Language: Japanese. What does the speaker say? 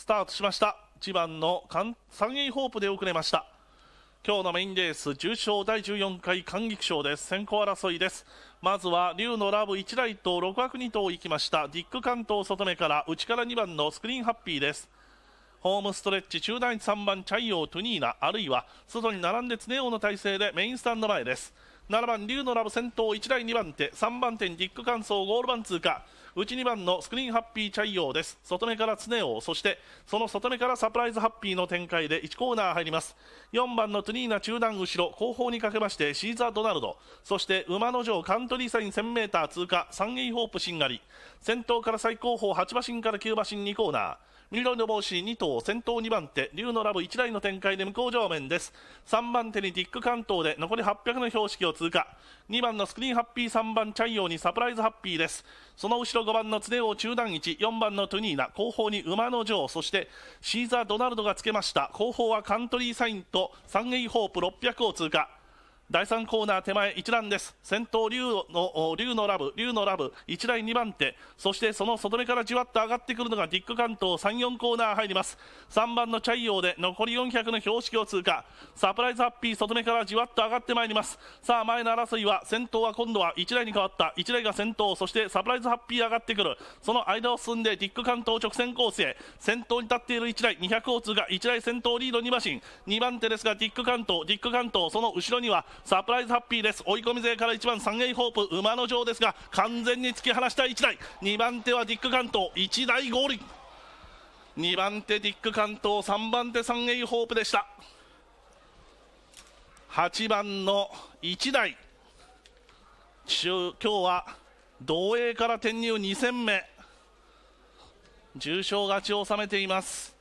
スタートしました1番の三栄ホープで遅れました今日のメインレース重賞第14回観劇賞です先行争いですまずは竜のラブ1台と6枠2頭行きましたディック関東外目から内から2番のスクリーンハッピーですホームストレッチ中段3番チャイオートゥニーナあるいは外に並んで常用の体勢でメインスタンド前です7番龍のラブ先頭1台2番手3番手にディック・カンソーゴールン通過内2番のスクリーンハッピーチャイヨーです外目から常王そしてその外目からサプライズハッピーの展開で1コーナー入ります4番のトゥニーナ中段後ろ後方にかけましてシーザー・ドナルドそして馬の城カントリーサイン 1000m 通過3位ホープしんがり先頭から最後方8馬身から9馬身2コーナー緑の帽子2頭先頭2番手龍のラブ1台の展開で向こう上面です3番手にディック関東で残り800の標識を通過2番のスクリーンハッピー3番チャイオーにサプライズハッピーですその後ろ5番の常を中段1 4番のトゥニーナ後方に馬の女王そしてシーザー・ドナルドがつけました後方はカントリーサインとサンエイホープ600を通過第3コーナー手前1段です先頭龍の龍のラブ龍のラブ1台2番手そしてその外目からじわっと上がってくるのがディック関東34コーナー入ります3番のチャイヨーで残り400の標識を通過サプライズハッピー外目からじわっと上がってまいりますさあ前の争いは先頭は今度は1台に変わった1台が先頭そしてサプライズハッピー上がってくるその間を進んでディック関東直線コースへ先頭に立っている1台200を通過1台先頭リード2馬身2番手ですがディック関東ディック関東その後ろにはサプライズハッピーです追い込み勢から1番サンエイホープ馬の城ですが完全に突き放した1台2番手はディックカトー1台合輪2番手ディックカトー3番手サンエイホープでした8番の1台今日は同栄から転入2戦目重賞勝ちを収めています